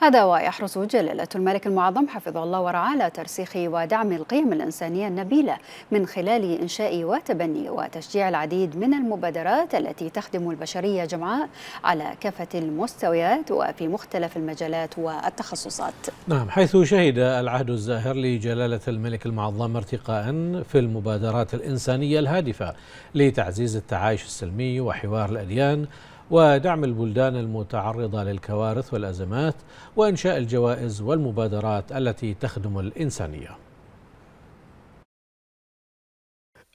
هذا ويحرص جلالة الملك المعظم حفظه الله ورعاه على ترسيخ ودعم القيم الإنسانية النبيلة من خلال إنشاء وتبني وتشجيع العديد من المبادرات التي تخدم البشرية جمعاء على كافة المستويات وفي مختلف المجالات والتخصصات نعم حيث شهد العهد الزاهر لجلالة الملك المعظم ارتقاء في المبادرات الإنسانية الهادفة لتعزيز التعايش السلمي وحوار الأديان ودعم البلدان المتعرضة للكوارث والأزمات وإنشاء الجوائز والمبادرات التي تخدم الإنسانية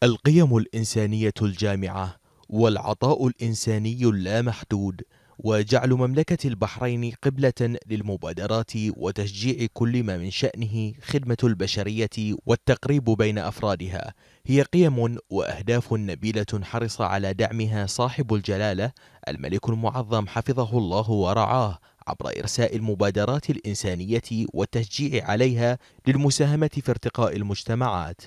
القيم الإنسانية الجامعة والعطاء الإنساني اللامحدود وجعل مملكة البحرين قبلة للمبادرات وتشجيع كل ما من شأنه خدمة البشرية والتقريب بين أفرادها هي قيم وأهداف نبيلة حرص على دعمها صاحب الجلالة الملك المعظم حفظه الله ورعاه عبر إرساء المبادرات الإنسانية والتشجيع عليها للمساهمة في ارتقاء المجتمعات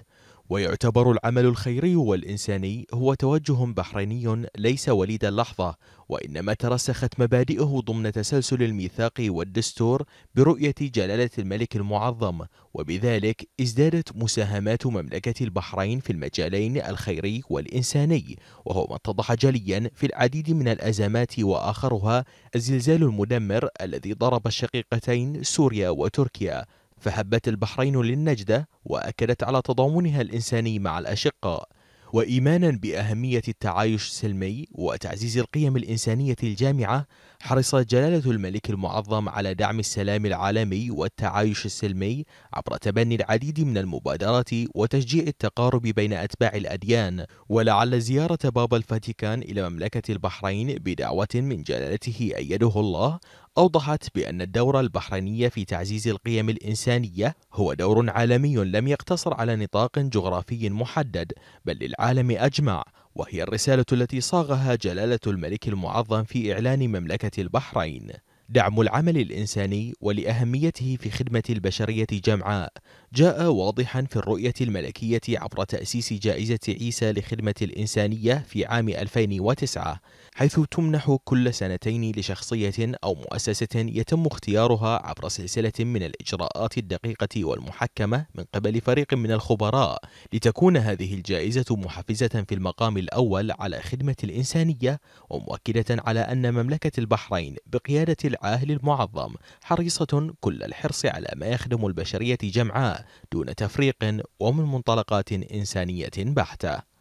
ويعتبر العمل الخيري والإنساني هو توجه بحريني ليس وليد اللحظة وإنما ترسخت مبادئه ضمن تسلسل الميثاق والدستور برؤية جلالة الملك المعظم وبذلك ازدادت مساهمات مملكة البحرين في المجالين الخيري والإنساني وهو ما اتضح جليا في العديد من الأزمات وآخرها الزلزال المدمر الذي ضرب الشقيقتين سوريا وتركيا فهبت البحرين للنجدة وأكدت على تضامنها الإنساني مع الأشقاء وإيمانا بأهمية التعايش السلمي وتعزيز القيم الإنسانية الجامعة حرص جلالة الملك المعظم على دعم السلام العالمي والتعايش السلمي عبر تبني العديد من المبادرات وتشجيع التقارب بين أتباع الأديان ولعل زيارة بابا الفاتيكان إلى مملكة البحرين بدعوة من جلالته أيده الله أوضحت بأن الدور البحريني في تعزيز القيم الإنسانية هو دور عالمي لم يقتصر على نطاق جغرافي محدد بل للعالم أجمع وهي الرسالة التي صاغها جلالة الملك المعظم في إعلان مملكة البحرين دعم العمل الإنساني ولأهميته في خدمة البشرية جمعاء جاء واضحا في الرؤية الملكية عبر تأسيس جائزة عيسى لخدمة الإنسانية في عام 2009 حيث تمنح كل سنتين لشخصية أو مؤسسة يتم اختيارها عبر سلسلة من الإجراءات الدقيقة والمحكمة من قبل فريق من الخبراء لتكون هذه الجائزة محفزة في المقام الأول على خدمة الإنسانية ومؤكدة على أن مملكة البحرين بقيادة العاهل المعظم حريصة كل الحرص على ما يخدم البشرية جمعاء دون تفريق ومن منطلقات إنسانية بحتة